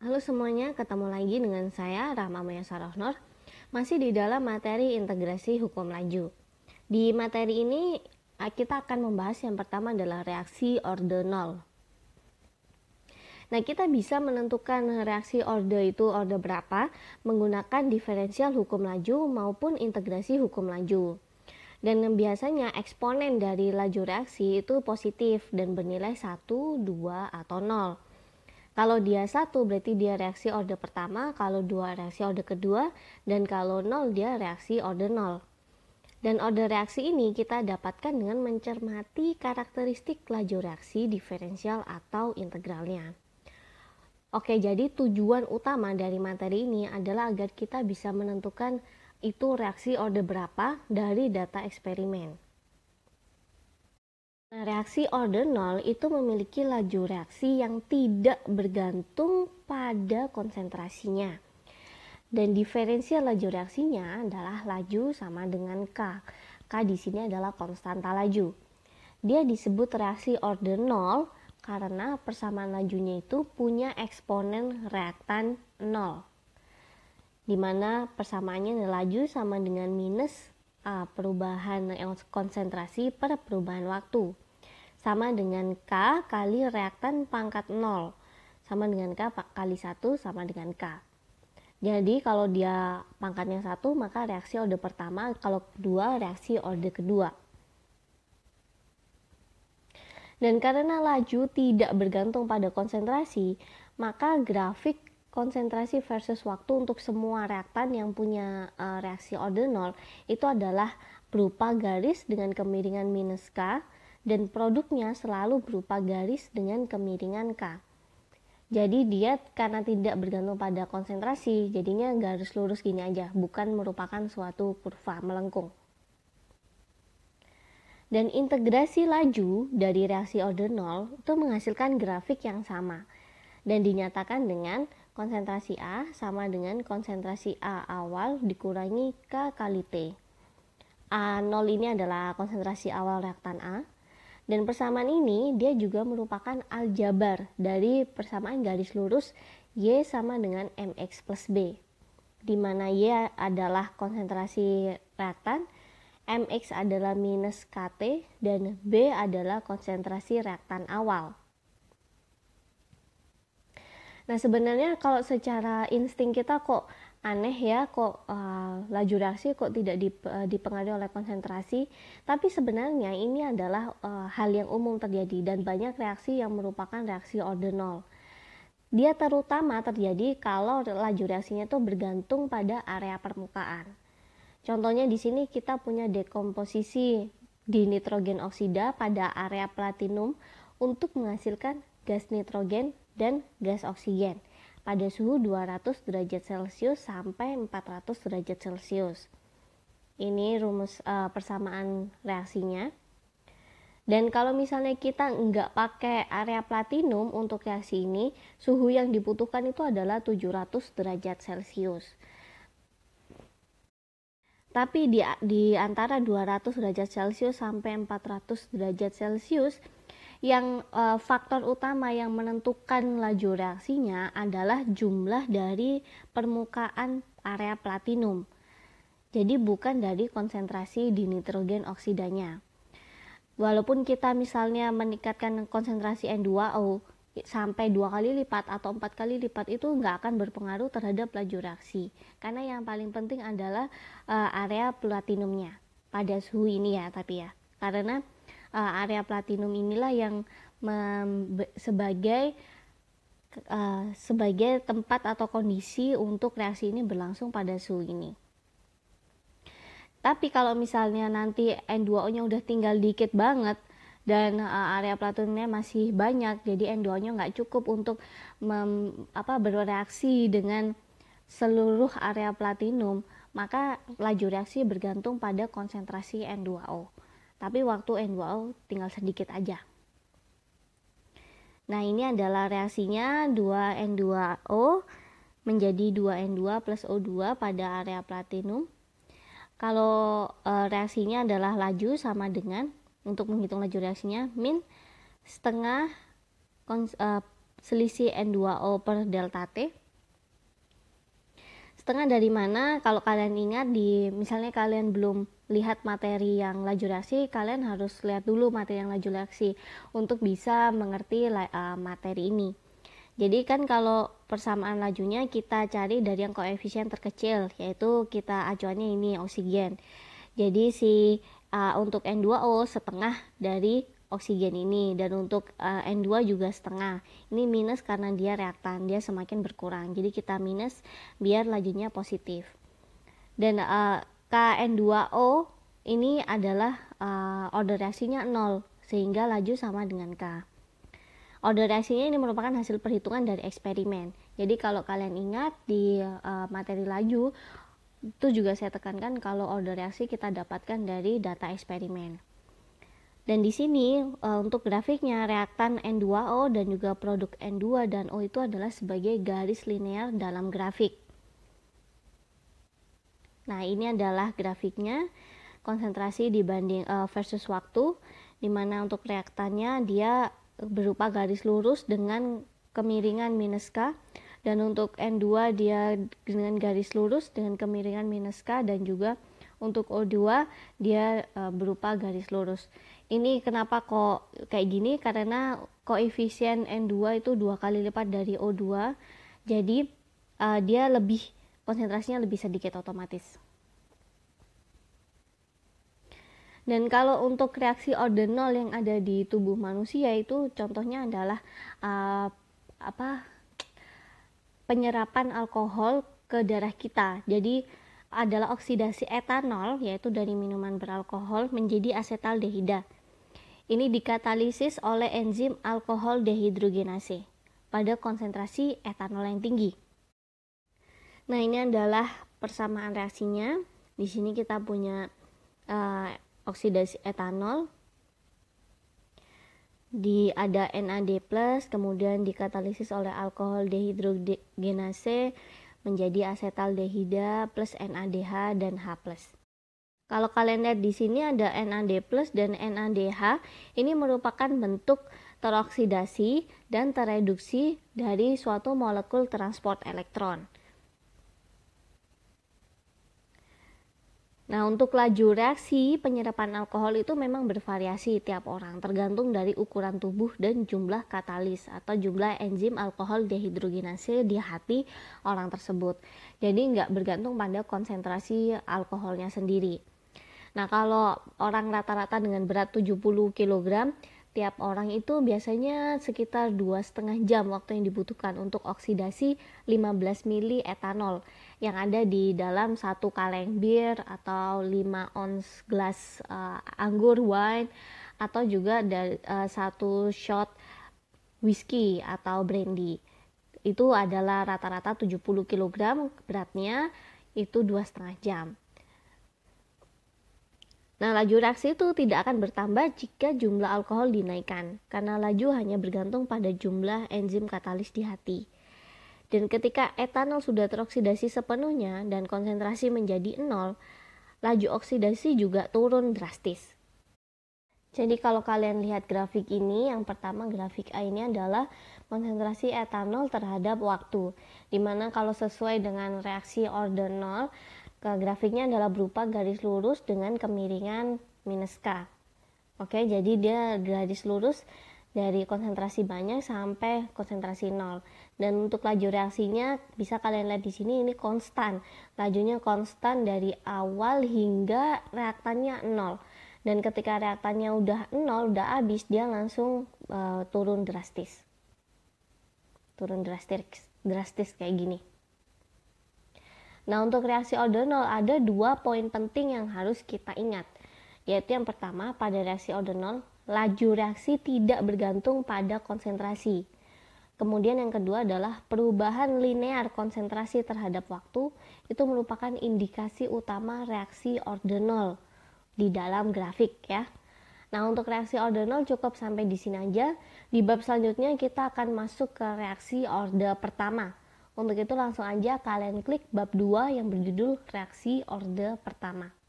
Halo semuanya, ketemu lagi dengan saya Rahma Maya Sarohnor masih di dalam materi integrasi hukum laju. Di materi ini kita akan membahas yang pertama adalah reaksi orde nol. Nah, kita bisa menentukan reaksi orde itu orde berapa menggunakan diferensial hukum laju maupun integrasi hukum laju. Dan biasanya eksponen dari laju reaksi itu positif dan bernilai 1, 2, atau 0. Kalau dia satu berarti dia reaksi order pertama, kalau dua reaksi order kedua, dan kalau nol dia reaksi order nol. Dan order reaksi ini kita dapatkan dengan mencermati karakteristik laju reaksi diferensial atau integralnya. Oke, jadi tujuan utama dari materi ini adalah agar kita bisa menentukan itu reaksi order berapa dari data eksperimen. Nah, reaksi order 0 itu memiliki laju reaksi yang tidak bergantung pada konsentrasinya. Dan diferensial laju reaksinya adalah laju sama dengan K. K di sini adalah konstanta laju. Dia disebut reaksi order 0 karena persamaan lajunya itu punya eksponen reaktan 0. mana persamaannya laju sama dengan minus uh, perubahan konsentrasi per perubahan waktu. Sama dengan K kali reaktan pangkat 0. Sama dengan K kali 1 sama dengan K. Jadi kalau dia pangkatnya satu maka reaksi order pertama, kalau kedua reaksi order kedua. Dan karena laju tidak bergantung pada konsentrasi, maka grafik konsentrasi versus waktu untuk semua reaktan yang punya uh, reaksi nol itu adalah berupa garis dengan kemiringan minus K dan produknya selalu berupa garis dengan kemiringan K. Jadi dia karena tidak bergantung pada konsentrasi, jadinya garis lurus gini aja, bukan merupakan suatu kurva melengkung. Dan integrasi laju dari reaksi nol itu menghasilkan grafik yang sama dan dinyatakan dengan Konsentrasi A sama dengan konsentrasi A awal dikurangi K kali T. A0 ini adalah konsentrasi awal reaktan A. Dan persamaan ini dia juga merupakan aljabar dari persamaan garis lurus Y sama dengan MX plus B. Di mana Y adalah konsentrasi reaktan, MX adalah minus KT, dan B adalah konsentrasi reaktan awal. Nah sebenarnya kalau secara insting kita kok aneh ya kok uh, laju reaksi kok tidak dip, uh, dipengaruhi oleh konsentrasi tapi sebenarnya ini adalah uh, hal yang umum terjadi dan banyak reaksi yang merupakan reaksi ordinal dia terutama terjadi kalau laju reaksinya itu bergantung pada area permukaan contohnya di sini kita punya dekomposisi di nitrogen oksida pada area platinum untuk menghasilkan gas nitrogen dan gas oksigen pada suhu 200 derajat Celcius sampai 400 derajat Celcius. Ini rumus uh, persamaan reaksinya. Dan kalau misalnya kita nggak pakai area platinum untuk reaksi ini, suhu yang dibutuhkan itu adalah 700 derajat Celcius. Tapi di, di antara 200 derajat Celcius sampai 400 derajat Celcius, yang uh, faktor utama yang menentukan laju reaksinya adalah jumlah dari permukaan area platinum. Jadi bukan dari konsentrasi di nitrogen oksidanya. Walaupun kita misalnya meningkatkan konsentrasi N2O sampai dua kali lipat atau empat kali lipat itu nggak akan berpengaruh terhadap laju reaksi karena yang paling penting adalah eh, area platinumnya pada suhu ini ya tapi ya karena uh, area platinum inilah yang sebagai uh, sebagai tempat atau kondisi untuk reaksi ini berlangsung pada suhu ini. Tapi kalau misalnya nanti N2O-nya udah tinggal dikit banget dan uh, area platinumnya masih banyak, jadi N2O-nya nggak cukup untuk mem, apa, bereaksi dengan seluruh area platinum, maka laju reaksi bergantung pada konsentrasi N2O tapi waktu N2O tinggal sedikit aja. Nah, ini adalah reaksinya 2N2O menjadi 2N2 plus O2 pada area platinum. Kalau e, reaksinya adalah laju sama dengan, untuk menghitung laju reaksinya, min setengah kons, e, selisih N2O per delta T. Setengah dari mana? Kalau kalian ingat, di misalnya kalian belum lihat materi yang laju reaksi, kalian harus lihat dulu materi yang laju reaksi untuk bisa mengerti eh, materi ini. Jadi kan kalau persamaan lajunya kita cari dari yang koefisien terkecil, yaitu kita acuannya ini oksigen. Jadi si uh, untuk N2O setengah dari oksigen ini dan untuk uh, eh, N2 juga setengah. Ini minus karena dia reaktan, dia semakin berkurang. Jadi kita minus biar lajunya positif. Dan uh, KN2O ini adalah uh, order reaksinya 0 sehingga laju sama dengan K. Order reaksinya ini merupakan hasil perhitungan dari eksperimen. Jadi kalau kalian ingat di uh, materi laju itu juga saya tekankan kalau order reaksi kita dapatkan dari data eksperimen. Dan di sini uh, untuk grafiknya reaktan N2O dan juga produk N2 dan O itu adalah sebagai garis linear dalam grafik. Nah, ini adalah grafiknya konsentrasi dibanding uh, versus waktu di mana untuk reaktannya dia berupa garis lurus dengan kemiringan minus K dan untuk N2 dia dengan garis lurus dengan kemiringan minus K dan juga untuk O2 dia uh, berupa garis lurus. Ini kenapa kok kayak gini? Karena koefisien N2 itu dua kali lipat dari O2. Jadi uh, dia lebih konsentrasinya lebih sedikit otomatis. Dan kalau untuk reaksi ordinal yang ada di tubuh manusia itu contohnya adalah uh, apa penyerapan alkohol ke darah kita. Jadi adalah oksidasi etanol yaitu dari minuman beralkohol menjadi asetaldehida. Ini dikatalisis oleh enzim alkohol dehidrogenase pada konsentrasi etanol yang tinggi. Nah, ini adalah persamaan reaksinya. Di sini kita punya uh, oksidasi etanol. Di ada NAD+, kemudian dikatalisis oleh alkohol dehidrogenase menjadi asetaldehida plus NADH dan H+. Kalau kalian lihat di sini ada NAD+ dan NADH, ini merupakan bentuk teroksidasi dan tereduksi dari suatu molekul transport elektron. Nah, untuk laju reaksi penyerapan alkohol itu memang bervariasi tiap orang, tergantung dari ukuran tubuh dan jumlah katalis atau jumlah enzim alkohol dehidrogenase di hati orang tersebut. Jadi, nggak bergantung pada konsentrasi alkoholnya sendiri. Nah, kalau orang rata-rata dengan berat 70 kg, tiap orang itu biasanya sekitar dua setengah jam waktu yang dibutuhkan untuk oksidasi 15 mili etanol yang ada di dalam satu kaleng bir atau 5 ons gelas uh, anggur wine atau juga dari uh, eh, satu shot whisky atau brandy. Itu adalah rata-rata 70 kg beratnya itu dua setengah jam. Nah, laju reaksi itu tidak akan bertambah jika jumlah alkohol dinaikkan, karena laju hanya bergantung pada jumlah enzim katalis di hati. Dan ketika etanol sudah teroksidasi sepenuhnya dan konsentrasi menjadi nol, laju oksidasi juga turun drastis. Jadi kalau kalian lihat grafik ini, yang pertama grafik A ini adalah konsentrasi etanol terhadap waktu. Dimana kalau sesuai dengan reaksi order nol, grafiknya adalah berupa garis lurus dengan kemiringan minus K. Oke, jadi dia garis lurus dari konsentrasi banyak sampai konsentrasi nol. Dan untuk laju reaksinya bisa kalian lihat di sini ini konstan. Lajunya konstan dari awal hingga reaktannya nol. Dan ketika reaktannya udah nol, udah habis, dia langsung uh, turun drastis. Turun drastis, drastis kayak gini. Nah, untuk reaksi order nol ada dua poin penting yang harus kita ingat. Yaitu yang pertama, pada reaksi order nol laju reaksi tidak bergantung pada konsentrasi. Kemudian yang kedua adalah perubahan linear konsentrasi terhadap waktu itu merupakan indikasi utama reaksi ordinal di dalam grafik ya. Nah, untuk reaksi ordinal cukup sampai di sini aja. Di bab selanjutnya kita akan masuk ke reaksi orde pertama. Untuk itu langsung aja kalian klik bab 2 yang berjudul reaksi orde pertama.